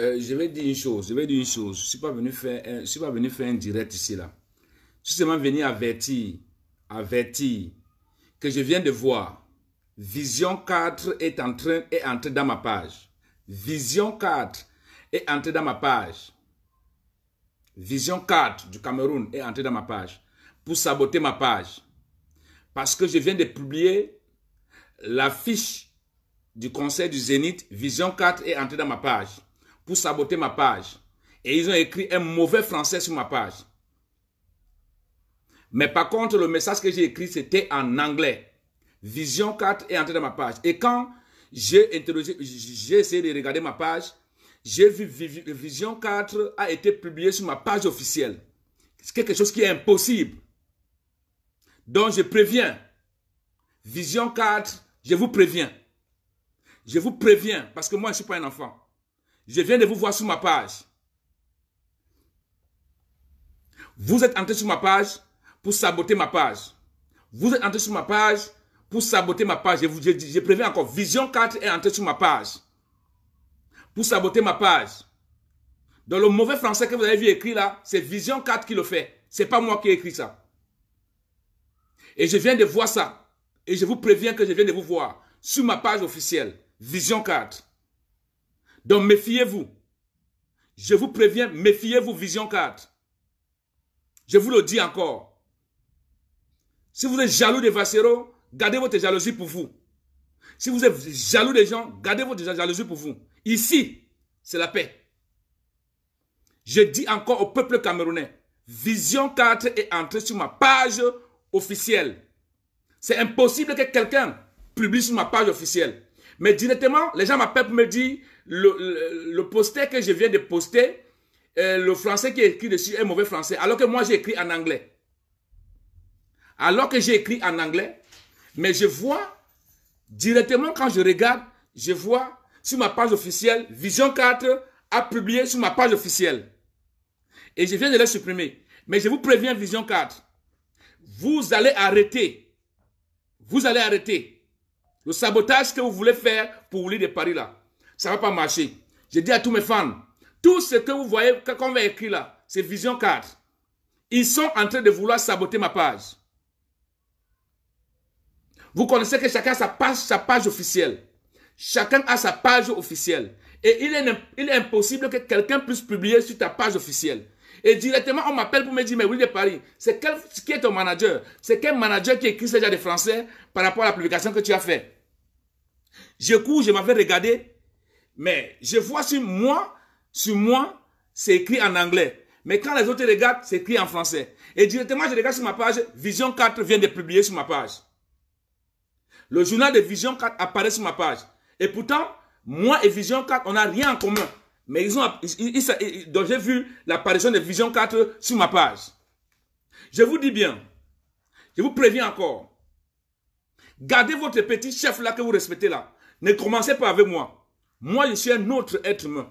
Euh, je vais dire une chose, je vais dire une chose. Je ne suis, pas venu faire un, suis pas venu faire un direct ici, là. Je suis seulement venu avertir, avertir que je viens de voir. Vision 4 est en train, est entrée dans ma page. Vision 4 est entrée dans ma page. Vision 4 du Cameroun est entrée dans ma page pour saboter ma page. Parce que je viens de publier l'affiche du conseil du Zénith. Vision 4 est entrée dans ma page pour saboter ma page. Et ils ont écrit un mauvais français sur ma page. Mais par contre, le message que j'ai écrit, c'était en anglais. Vision 4 est entré dans ma page. Et quand j'ai interrogé, j'ai essayé de regarder ma page, j'ai vu Vision 4 a été publié sur ma page officielle. C'est quelque chose qui est impossible. Donc je préviens. Vision 4, je vous préviens. Je vous préviens parce que moi, je ne suis pas un enfant. Je viens de vous voir sur ma page. Vous êtes entré sur ma page pour saboter ma page. Vous êtes entré sur ma page pour saboter ma page. Je préviens encore, Vision 4 est entré sur ma page. Pour saboter ma page. Dans le mauvais français que vous avez vu écrit là, c'est Vision 4 qui le fait. C'est pas moi qui ai écrit ça. Et je viens de voir ça. Et je vous préviens que je viens de vous voir sur ma page officielle, Vision 4. Donc méfiez-vous. Je vous préviens, méfiez-vous Vision 4. Je vous le dis encore. Si vous êtes jaloux des Vassero, gardez votre jalousie pour vous. Si vous êtes jaloux des gens, gardez votre jalousie pour vous. Ici, c'est la paix. Je dis encore au peuple camerounais, Vision 4 est entrée sur ma page officielle. C'est impossible que quelqu'un publie sur ma page officielle. Mais directement, les gens m'appellent pour me dire, le, poster que je viens de poster, euh, le français qui est écrit dessus est mauvais français, alors que moi j'ai écrit en anglais. Alors que j'ai écrit en anglais, mais je vois directement quand je regarde, je vois sur ma page officielle, Vision 4 a publié sur ma page officielle. Et je viens de la supprimer. Mais je vous préviens, Vision 4, vous allez arrêter. Vous allez arrêter. Le sabotage que vous voulez faire pour lire de Paris là ça ne va pas marcher. Je dis à tous mes fans, tout ce que vous voyez, qu'on va écrire là, c'est Vision 4. Ils sont en train de vouloir saboter ma page. Vous connaissez que chacun a sa page, officielle. Chacun a sa page officielle. Et il est, impossible que quelqu'un puisse publier sur ta page officielle. Et directement, on m'appelle pour me dire, mais oui, de Paris, c'est quel, qui est ton manager C'est quel manager qui écrit déjà des Français par rapport à la publication que tu as fait Je cours, je m'avais regardé, mais je vois sur moi, sur moi, c'est écrit en anglais. Mais quand les autres regardent, c'est écrit en français. Et directement, je regarde sur ma page, Vision 4 vient de publier sur ma page. Le journal de Vision 4 apparaît sur ma page. Et pourtant, moi et Vision 4, on n'a rien en commun. Mais ils ont, donc j'ai vu l'apparition de Vision 4 sur ma page. Je vous dis bien, je vous préviens encore. Gardez votre petit chef là que vous respectez là. Ne commencez pas avec moi. Moi, je suis un autre être humain.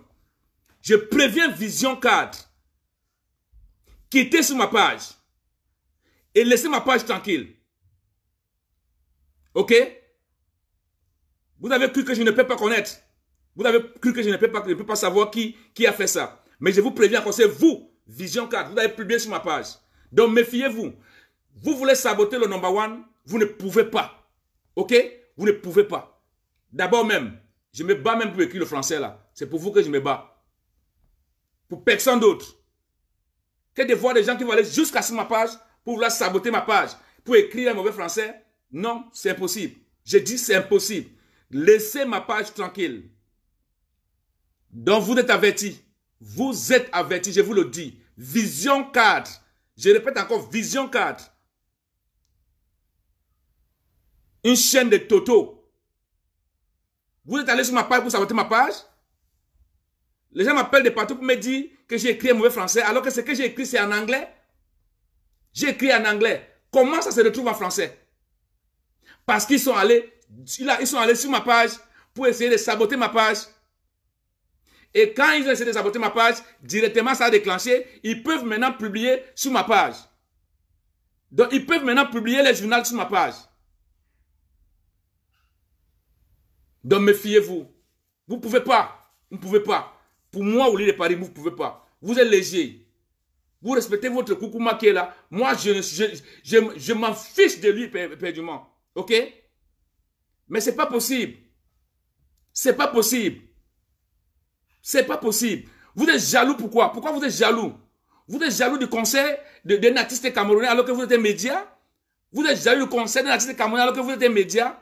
Je préviens Vision qui Quittez sur ma page. Et laissez ma page tranquille. Ok Vous avez cru que je ne peux pas connaître. Vous avez cru que je ne peux pas, savoir qui, qui a fait ça. Mais je vous préviens que c'est vous, Vision 4. Vous avez publié sur ma page. Donc méfiez-vous. Vous voulez saboter le number one, vous ne pouvez pas. Ok Vous ne pouvez pas. D'abord même, je me bats même pour écrire le français là. C'est pour vous que je me bats. Pour personne d'autre. Que de voir des gens qui vont aller jusqu'à sur ma page pour vouloir saboter ma page, pour écrire un mauvais français. Non, c'est impossible. Je dis c'est impossible. Laissez ma page tranquille. Donc vous êtes avertis. Vous êtes avertis, je vous le dis. Vision cadre. Je répète encore, vision cadre. Une chaîne de Toto vous êtes allé sur ma page pour saboter ma page Les gens m'appellent de partout pour me dire que j'ai écrit un mauvais français, alors que ce que j'ai écrit, c'est en anglais. J'ai écrit en anglais. Comment ça se retrouve en français Parce qu'ils sont allés, ils sont allés sur ma page pour essayer de saboter ma page. Et quand ils ont essayé de saboter ma page, directement ça a déclenché. Ils peuvent maintenant publier sur ma page. Donc ils peuvent maintenant publier les journaux sur ma page. Donc méfiez-vous. Vous ne pouvez pas. Vous ne pouvez pas. Pour moi, au lieu de Paris, vous ne pouvez pas. Vous êtes léger. Vous respectez votre coucou, qui là. Moi, je, je, m'en fiche de lui perdument. OK Mais ce n'est pas possible. Ce n'est pas possible. C'est pas possible. Vous êtes jaloux pourquoi Pourquoi vous êtes jaloux Vous êtes jaloux du conseil d'un artiste camerounais alors que vous êtes un média Vous êtes jaloux du conseil d'un artiste camerounais alors que vous êtes un média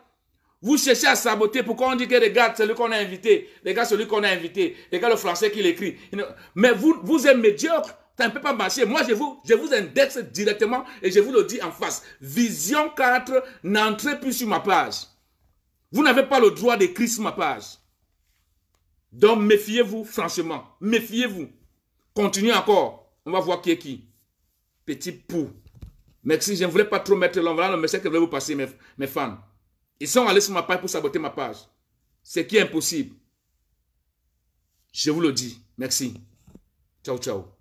vous cherchez à saboter. Pourquoi on dit que regarde celui qu'on a invité, regarde celui qu'on a invité, regarde le français qui l'écrit. Mais vous, vous êtes médiocre. Ça ne peut pas marcher. Moi, je vous, je vous indexe directement et je vous le dis en face. Vision 4, n'entrez plus sur ma page. Vous n'avez pas le droit d'écrire sur ma page. Donc, méfiez-vous, franchement. Méfiez-vous. Continuez encore. On va voir qui est qui. Petit pou. Merci, je ne voulais pas trop mettre l'envers. Voilà le message que je voulais vous passer, mes fans. Ils sont allés sur ma page pour saboter ma page. Ce qui est impossible. Je vous le dis. Merci. Ciao, ciao.